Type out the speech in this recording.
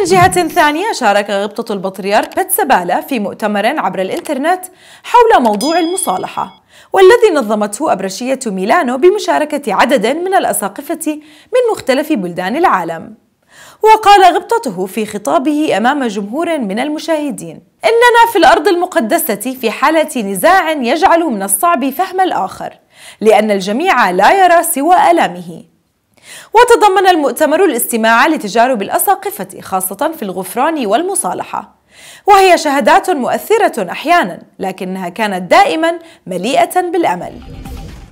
من جهة ثانية شارك غبطة البطريرك بتسبالة في مؤتمر عبر الإنترنت حول موضوع المصالحة والذي نظمته أبرشية ميلانو بمشاركة عدد من الأساقفة من مختلف بلدان العالم وقال غبطته في خطابه أمام جمهور من المشاهدين إننا في الأرض المقدسة في حالة نزاع يجعل من الصعب فهم الآخر لأن الجميع لا يرى سوى ألامه وتضمن المؤتمر الاستماع لتجارب الأساقفة خاصة في الغفران والمصالحة وهي شهادات مؤثرة أحيانا لكنها كانت دائما مليئة بالأمل